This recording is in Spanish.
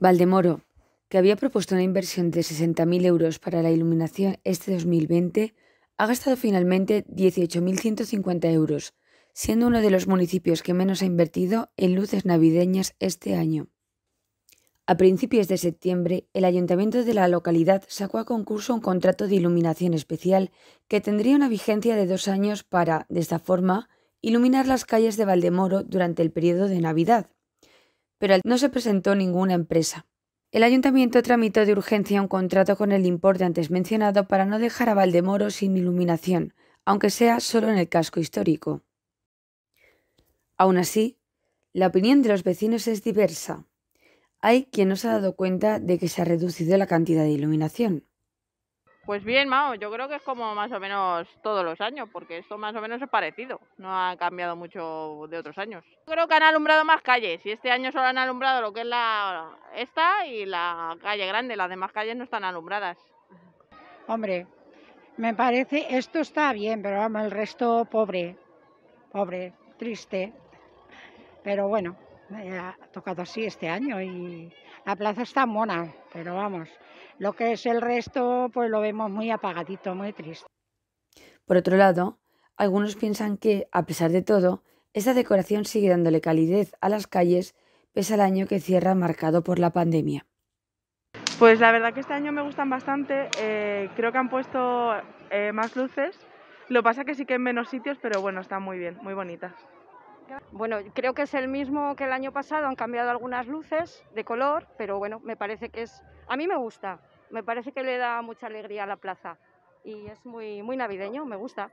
Valdemoro, que había propuesto una inversión de 60.000 euros para la iluminación este 2020, ha gastado finalmente 18.150 euros, siendo uno de los municipios que menos ha invertido en luces navideñas este año. A principios de septiembre, el ayuntamiento de la localidad sacó a concurso un contrato de iluminación especial que tendría una vigencia de dos años para, de esta forma, iluminar las calles de Valdemoro durante el periodo de Navidad, pero no se presentó ninguna empresa. El ayuntamiento tramitó de urgencia un contrato con el importe antes mencionado para no dejar a Valdemoro sin iluminación, aunque sea solo en el casco histórico. Aún así, la opinión de los vecinos es diversa. Hay quien no se ha dado cuenta de que se ha reducido la cantidad de iluminación. Pues bien, Mao, yo creo que es como más o menos todos los años, porque esto más o menos es parecido, no ha cambiado mucho de otros años. Creo que han alumbrado más calles y este año solo han alumbrado lo que es la esta y la calle grande, las demás calles no están alumbradas. Hombre, me parece, esto está bien, pero vamos, el resto pobre, pobre, triste. Pero bueno, ha tocado así este año y la plaza está mona, pero vamos, lo que es el resto, pues lo vemos muy apagadito, muy triste. Por otro lado, algunos piensan que, a pesar de todo, esta decoración sigue dándole calidez a las calles pese al año que cierra marcado por la pandemia. Pues la verdad que este año me gustan bastante, eh, creo que han puesto eh, más luces, lo pasa que sí que en menos sitios, pero bueno, están muy bien, muy bonitas. Bueno, creo que es el mismo que el año pasado, han cambiado algunas luces de color, pero bueno, me parece que es... A mí me gusta, me parece que le da mucha alegría a la plaza y es muy, muy navideño, me gusta.